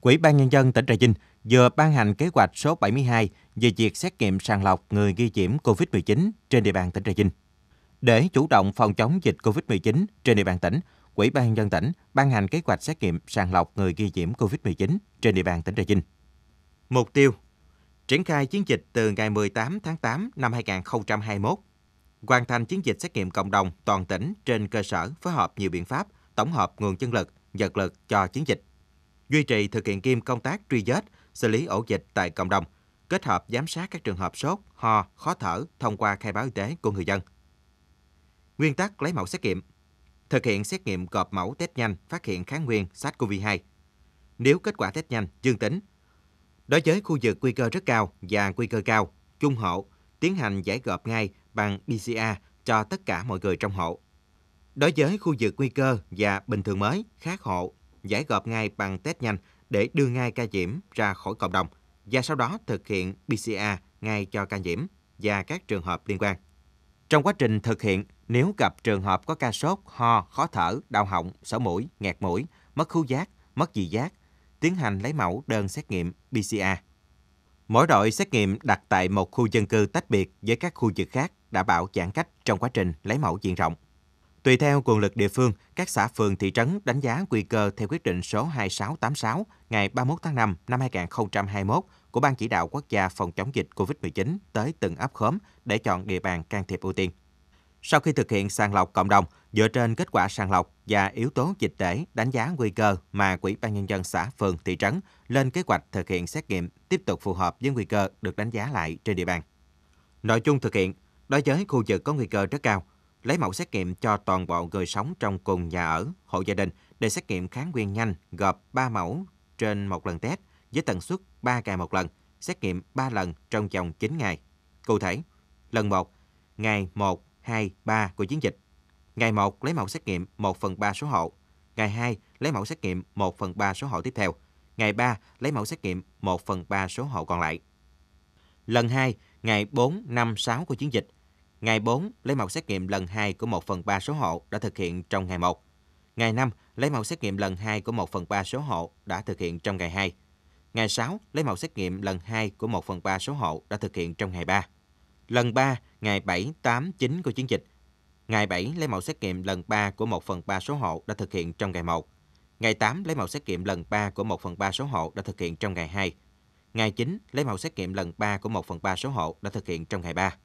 Quỹ ban Nhân dân tỉnh Trà Vinh vừa ban hành kế hoạch số 72 về việc xét nghiệm sàng lọc người nghi nhiễm COVID-19 trên địa bàn tỉnh Trà Vinh. Để chủ động phòng chống dịch COVID-19 trên địa bàn tỉnh, Quỹ ban Nhân dân tỉnh ban hành kế hoạch xét nghiệm sàng lọc người nghi nhiễm COVID-19 trên địa bàn tỉnh Trà Vinh. Mục tiêu Triển khai chiến dịch từ ngày 18 tháng 8 năm 2021, hoàn thành chiến dịch xét nghiệm cộng đồng toàn tỉnh trên cơ sở phối hợp nhiều biện pháp, tổng hợp nguồn nhân lực, vật lực cho chiến dịch duy trì thực hiện nghiêm công tác truy vết, xử lý ổ dịch tại cộng đồng, kết hợp giám sát các trường hợp sốt, ho, khó thở thông qua khai báo y tế của người dân. Nguyên tắc lấy mẫu xét nghiệm Thực hiện xét nghiệm gộp mẫu test nhanh phát hiện kháng nguyên SARS-CoV-2. Nếu kết quả test nhanh dương tính, đối với khu vực nguy cơ rất cao và nguy cơ cao, chung hộ, tiến hành giải gộp ngay bằng PCR cho tất cả mọi người trong hộ. Đối với khu vực nguy cơ và bình thường mới, khác hộ, giải gọp ngay bằng test nhanh để đưa ngay ca nhiễm ra khỏi cộng đồng và sau đó thực hiện PCR ngay cho ca nhiễm và các trường hợp liên quan. Trong quá trình thực hiện, nếu gặp trường hợp có ca sốt, ho, khó thở, đau họng, sổ mũi, nghẹt mũi, mất khứu giác, mất vị giác, tiến hành lấy mẫu đơn xét nghiệm PCR. Mỗi đội xét nghiệm đặt tại một khu dân cư tách biệt với các khu vực khác đảm bảo giãn cách trong quá trình lấy mẫu diện rộng. Tùy theo quần lực địa phương, các xã phường thị trấn đánh giá nguy cơ theo quyết định số 2686 ngày 31 tháng 5 năm 2021 của Ban chỉ đạo quốc gia phòng chống dịch COVID-19 tới từng ấp khóm để chọn địa bàn can thiệp ưu tiên. Sau khi thực hiện sàng lọc cộng đồng, dựa trên kết quả sàng lọc và yếu tố dịch tễ đánh giá nguy cơ mà Quỹ ban nhân dân xã phường thị trấn lên kế hoạch thực hiện xét nghiệm tiếp tục phù hợp với nguy cơ được đánh giá lại trên địa bàn. Nội dung thực hiện đối với khu vực có nguy cơ rất cao, lấy mẫu xét nghiệm cho toàn bộ người sống trong cùng nhà ở, hộ gia đình để xét nghiệm kháng nguyên nhanh gộp 3 mẫu trên một lần test với tần suất 3 ngày một lần, xét nghiệm 3 lần trong vòng 9 ngày. Cụ thể, lần 1, ngày 1, 2, 3 của chiến dịch. Ngày 1 lấy mẫu xét nghiệm 1 phần 3 số hộ. Ngày 2 lấy mẫu xét nghiệm 1 phần 3 số hộ tiếp theo. Ngày 3 lấy mẫu xét nghiệm 1 phần 3 số hộ còn lại. Lần 2, ngày 4, 5, 6 của chiến dịch Ngày 4, lấy mẫu xét nghiệm lần 2 của 1 phần 3 số hộ đã thực hiện trong ngày 1. Ngày 5, lấy mẫu xét nghiệm lần 2 của 1 phần 3 số hộ đã thực hiện trong ngày 2. Ngày 6, lấy mẫu xét nghiệm lần 2 của 1 phần 3 số hộ đã thực hiện trong ngày 3. Lần 3, ngày 7, 8, 9 của chiến dịch. Ngày 7, lấy mẫu xét nghiệm lần 3 của 1 phần 3 số hộ đã thực hiện trong ngày 1. Ngày 8, lấy mẫu xét nghiệm lần 3 của 1 phần 3 số hộ đã thực hiện trong ngày 2. Ngày 9, lấy mẫu xét nghiệm lần 3 của 1 phần 3 số hộ đã thực hiện trong ngày 3.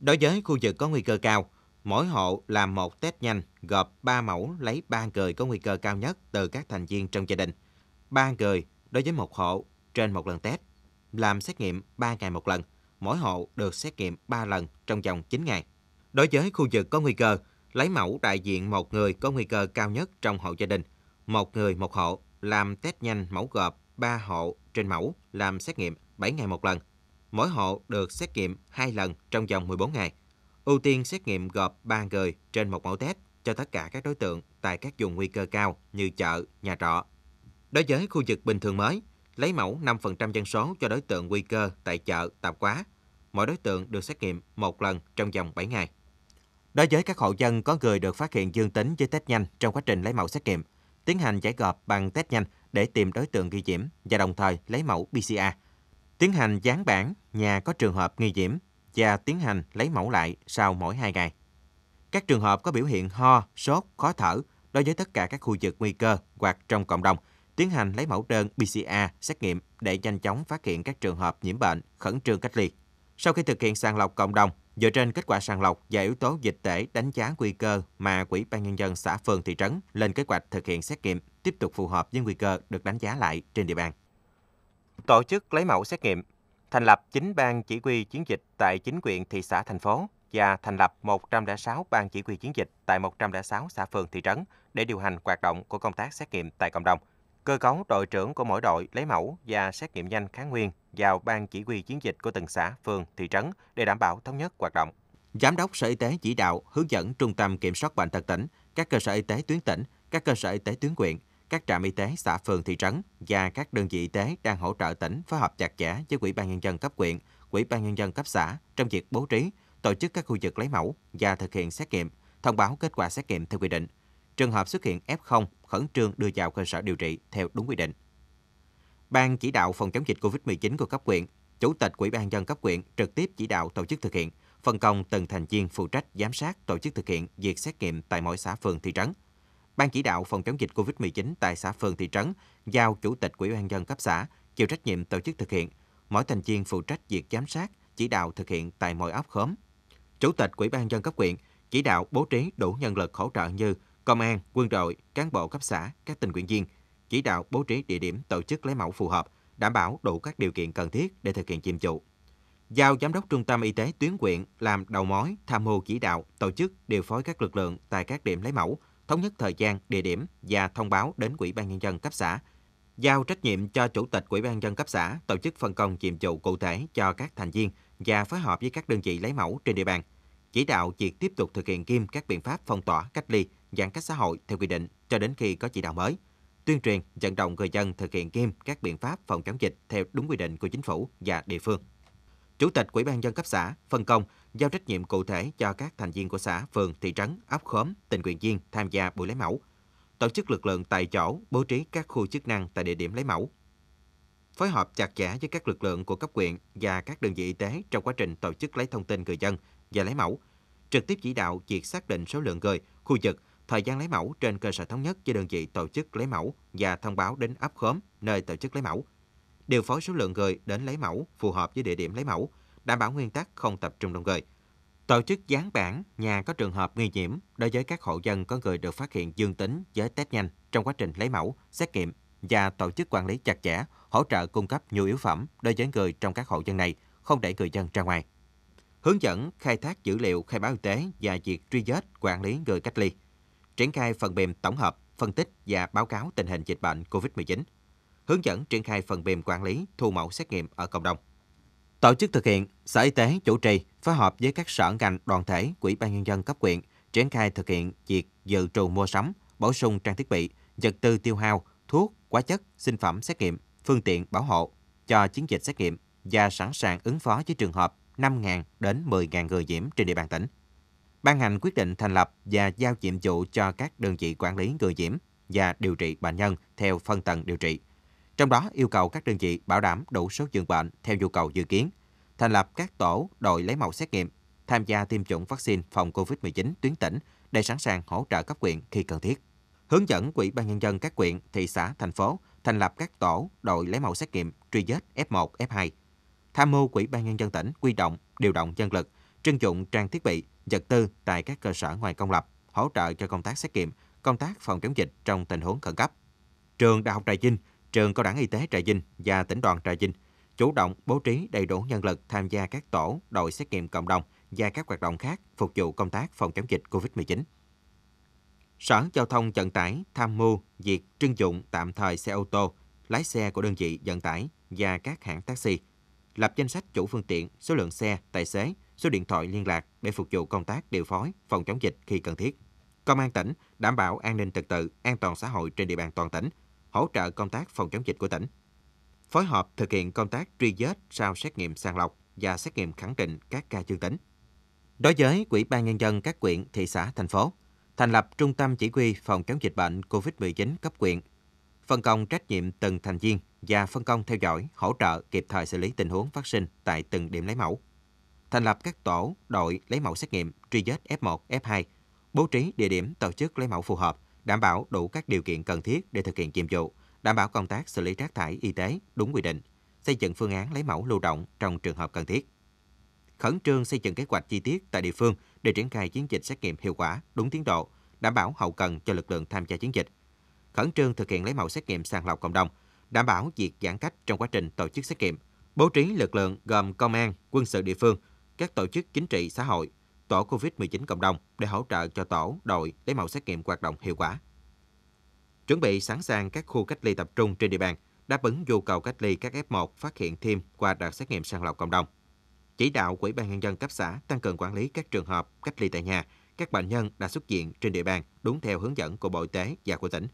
Đối với khu vực có nguy cơ cao, mỗi hộ làm một test nhanh gộp 3 mẫu lấy 3 người có nguy cơ cao nhất từ các thành viên trong gia đình. 3 người đối với một hộ trên một lần test, làm xét nghiệm 3 ngày một lần. Mỗi hộ được xét nghiệm 3 lần trong vòng 9 ngày. Đối với khu vực có nguy cơ, lấy mẫu đại diện một người có nguy cơ cao nhất trong hộ gia đình, một người một hộ làm test nhanh mẫu gộp 3 hộ trên mẫu làm xét nghiệm 7 ngày một lần mỗi hộ được xét nghiệm 2 lần trong vòng 14 ngày. Ưu tiên xét nghiệm gộp 3 người trên một mẫu test cho tất cả các đối tượng tại các vùng nguy cơ cao như chợ, nhà trọ. Đối với khu vực bình thường mới, lấy mẫu 5% dân số cho đối tượng nguy cơ tại chợ, tạp hóa. Mỗi đối tượng được xét nghiệm một lần trong vòng 7 ngày. Đối với các hộ dân có người được phát hiện dương tính với test nhanh trong quá trình lấy mẫu xét nghiệm, tiến hành giải gộp bằng test nhanh để tìm đối tượng ghi nhiễm và đồng thời lấy mẫu PCR – tiến hành dán bản nhà có trường hợp nghi nhiễm và tiến hành lấy mẫu lại sau mỗi 2 ngày. Các trường hợp có biểu hiện ho, sốt, khó thở đối với tất cả các khu vực nguy cơ hoặc trong cộng đồng, tiến hành lấy mẫu đơn PCR xét nghiệm để nhanh chóng phát hiện các trường hợp nhiễm bệnh, khẩn trương cách ly. Sau khi thực hiện sàng lọc cộng đồng, dựa trên kết quả sàng lọc và yếu tố dịch tễ đánh giá nguy cơ mà Quỹ ban nhân dân xã phường thị trấn lên kế hoạch thực hiện xét nghiệm tiếp tục phù hợp với nguy cơ được đánh giá lại trên địa bàn tổ chức lấy mẫu xét nghiệm, thành lập 9 ban chỉ huy chiến dịch tại chính quyền thị xã thành phố và thành lập 106 ban chỉ huy chiến dịch tại 106 xã phường thị trấn để điều hành hoạt động của công tác xét nghiệm tại cộng đồng. Cơ cấu đội trưởng của mỗi đội lấy mẫu và xét nghiệm nhanh kháng nguyên vào ban chỉ huy chiến dịch của từng xã, phường, thị trấn để đảm bảo thống nhất hoạt động. Giám đốc Sở Y tế chỉ đạo hướng dẫn Trung tâm Kiểm soát Bệnh tật tỉnh, các cơ sở y tế tuyến tỉnh, các cơ sở y tế tuyến huyện, các trạm y tế xã phường thị trấn và các đơn vị y tế đang hỗ trợ tỉnh phối hợp chặt chẽ với Ủy ban nhân dân cấp huyện, Ủy ban nhân dân cấp xã trong việc bố trí, tổ chức các khu vực lấy mẫu và thực hiện xét nghiệm, thông báo kết quả xét nghiệm theo quy định. Trường hợp xuất hiện F0 khẩn trương đưa vào cơ sở điều trị theo đúng quy định. Ban chỉ đạo phòng chống dịch COVID-19 của cấp huyện, Chủ tịch Ủy ban dân cấp huyện trực tiếp chỉ đạo tổ chức thực hiện, phân công từng thành viên phụ trách giám sát tổ chức thực hiện việc xét nghiệm tại mỗi xã phường thị trấn – Ban chỉ đạo phòng chống dịch COVID-19 tại xã phường thị trấn giao chủ tịch Ủy ban dân cấp xã chịu trách nhiệm tổ chức thực hiện. Mỗi thành viên phụ trách việc giám sát, chỉ đạo thực hiện tại mọi ấp khóm. Chủ tịch Ủy ban dân cấp huyện chỉ đạo bố trí đủ nhân lực hỗ trợ như công an, quân đội, cán bộ cấp xã, các tình nguyện viên, chỉ đạo bố trí địa điểm tổ chức lấy mẫu phù hợp, đảm bảo đủ các điều kiện cần thiết để thực hiện chiêm vụ. Giao giám đốc trung tâm y tế tuyến huyện làm đầu mối tham mưu chỉ đạo tổ chức điều phối các lực lượng tại các điểm lấy mẫu, thống nhất thời gian, địa điểm và thông báo đến Ủy ban nhân dân cấp xã. Giao trách nhiệm cho Chủ tịch Ủy ban nhân dân cấp xã tổ chức phân công nhiệm vụ cụ thể cho các thành viên và phối hợp với các đơn vị lấy mẫu trên địa bàn. Chỉ đạo việc tiếp tục thực hiện nghiêm các biện pháp phong tỏa, cách ly, giãn cách xã hội theo quy định cho đến khi có chỉ đạo mới. Tuyên truyền, vận động người dân thực hiện nghiêm các biện pháp phòng chống dịch theo đúng quy định của chính phủ và địa phương. Chủ tịch Ủy ban dân cấp xã phân công giao trách nhiệm cụ thể cho các thành viên của xã, phường, thị trấn, ấp khóm, tình nguyện viên tham gia buổi lấy mẫu, tổ chức lực lượng tại chỗ, bố trí các khu chức năng tại địa điểm lấy mẫu, phối hợp chặt chẽ với các lực lượng của cấp quyện và các đơn vị y tế trong quá trình tổ chức lấy thông tin người dân và lấy mẫu, trực tiếp chỉ đạo việc xác định số lượng người, khu vực, thời gian lấy mẫu trên cơ sở thống nhất với đơn vị tổ chức lấy mẫu và thông báo đến ấp khóm nơi tổ chức lấy mẫu, điều phối số lượng người đến lấy mẫu phù hợp với địa điểm lấy mẫu, đảm bảo nguyên tắc không tập trung đông người. Tổ chức dán bản nhà có trường hợp nghi nhiễm đối với các hộ dân có người được phát hiện dương tính với test nhanh trong quá trình lấy mẫu, xét nghiệm và tổ chức quản lý chặt chẽ, hỗ trợ cung cấp nhu yếu phẩm đối với người trong các hộ dân này, không để người dân ra ngoài. Hướng dẫn khai thác dữ liệu khai báo y tế và việc truy vết quản lý người cách ly. Triển khai phần mềm tổng hợp, phân tích và báo cáo tình hình dịch bệnh COVID-19. Hướng dẫn triển khai phần mềm quản lý thu mẫu xét nghiệm ở cộng đồng. Tổ chức thực hiện, Sở Y tế chủ trì phối hợp với các sở ngành đoàn thể, quỹ ban nhân dân cấp quyện triển khai thực hiện việc dự trù mua sắm, bổ sung trang thiết bị, vật tư tiêu hao, thuốc, hóa chất, sinh phẩm xét nghiệm, phương tiện bảo hộ cho chiến dịch xét nghiệm và sẵn sàng ứng phó với trường hợp 5.000 đến 10.000 người nhiễm trên địa bàn tỉnh. Ban hành quyết định thành lập và giao nhiệm vụ cho các đơn vị quản lý người nhiễm và điều trị bệnh nhân theo phân tầng điều trị trong đó yêu cầu các đơn vị bảo đảm đủ số giường bệnh theo nhu cầu dự kiến, thành lập các tổ đội lấy mẫu xét nghiệm, tham gia tiêm chủng vaccine phòng COVID-19 tuyến tỉnh để sẵn sàng hỗ trợ cấp quyện khi cần thiết. Hướng dẫn quỹ ban Nhân dân các quyện, thị xã, thành phố thành lập các tổ đội lấy mẫu xét nghiệm truy vết F1, F2. Tham mưu quỹ ban Nhân dân tỉnh quy động, điều động nhân lực, trưng dụng trang thiết bị, vật tư tại các cơ sở ngoài công lập, hỗ trợ cho công tác xét nghiệm, công tác phòng chống dịch trong tình huống khẩn cấp. Trường Đại học Trà Vinh Trường Cao đẳng Y tế Trà Vinh và tỉnh đoàn Trà Vinh chủ động bố trí đầy đủ nhân lực tham gia các tổ, đội xét nghiệm cộng đồng và các hoạt động khác phục vụ công tác phòng chống dịch COVID-19. Sở Giao thông Vận tải tham mưu việc trưng dụng tạm thời xe ô tô, lái xe của đơn vị vận tải và các hãng taxi, lập danh sách chủ phương tiện, số lượng xe, tài xế, số điện thoại liên lạc để phục vụ công tác điều phối, phòng chống dịch khi cần thiết. Công an tỉnh đảm bảo an ninh trật tự, an toàn xã hội trên địa bàn toàn tỉnh – hỗ trợ công tác phòng chống dịch của tỉnh. Phối hợp thực hiện công tác truy vết sau xét nghiệm sàng lọc và xét nghiệm khẳng định các ca dương tính. Đối với quỹ ban Nhân dân các quyện, thị xã, thành phố, thành lập Trung tâm Chỉ huy Phòng chống dịch bệnh COVID-19 cấp quyện, phân công trách nhiệm từng thành viên và phân công theo dõi, hỗ trợ kịp thời xử lý tình huống phát sinh tại từng điểm lấy mẫu. Thành lập các tổ, đội lấy mẫu xét nghiệm, truy vết F1, F2, bố trí địa điểm tổ chức lấy mẫu phù hợp, đảm bảo đủ các điều kiện cần thiết để thực hiện nhiệm vụ, đảm bảo công tác xử lý rác thải y tế đúng quy định, xây dựng phương án lấy mẫu lưu động trong trường hợp cần thiết. Khẩn trương xây dựng kế hoạch chi tiết tại địa phương để triển khai chiến dịch xét nghiệm hiệu quả, đúng tiến độ, đảm bảo hậu cần cho lực lượng tham gia chiến dịch. Khẩn trương thực hiện lấy mẫu xét nghiệm sàng lọc cộng đồng, đảm bảo việc giãn cách trong quá trình tổ chức xét nghiệm, bố trí lực lượng gồm công an, quân sự địa phương, các tổ chức chính trị xã hội, tổ COVID-19 cộng đồng để hỗ trợ cho tổ, đội lấy mẫu xét nghiệm hoạt động hiệu quả. Chuẩn bị sẵn sàng các khu cách ly tập trung trên địa bàn, đáp ứng nhu cầu cách ly các F1 phát hiện thêm qua đợt xét nghiệm sàng lọc cộng đồng. Chỉ đạo của Ủy ban nhân dân cấp xã tăng cường quản lý các trường hợp cách ly tại nhà, các bệnh nhân đã xuất hiện trên địa bàn đúng theo hướng dẫn của Bộ Y tế và của tỉnh.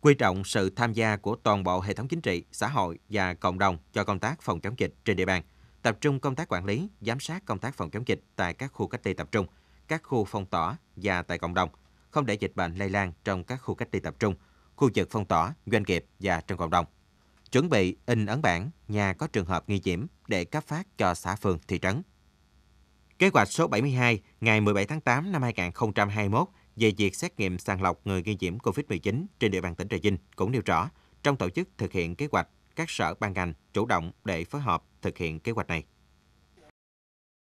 Quy trọng sự tham gia của toàn bộ hệ thống chính trị, xã hội và cộng đồng cho công tác phòng chống dịch trên địa bàn – tập trung công tác quản lý, giám sát công tác phòng chống dịch tại các khu cách ly tập trung, các khu phong tỏa và tại cộng đồng, không để dịch bệnh lây lan trong các khu cách ly tập trung, khu vực phong tỏa, doanh nghiệp và trong cộng đồng. Chuẩn bị in ấn bản nhà có trường hợp nghi nhiễm để cấp phát cho xã phường, thị trấn. Kế hoạch số 72 ngày 17 tháng 8 năm 2021 về việc xét nghiệm sàng lọc người nghi nhiễm COVID-19 trên địa bàn tỉnh Trà Vinh cũng nêu rõ, trong tổ chức thực hiện kế hoạch, các sở ban ngành chủ động để phối hợp thực hiện kế hoạch này.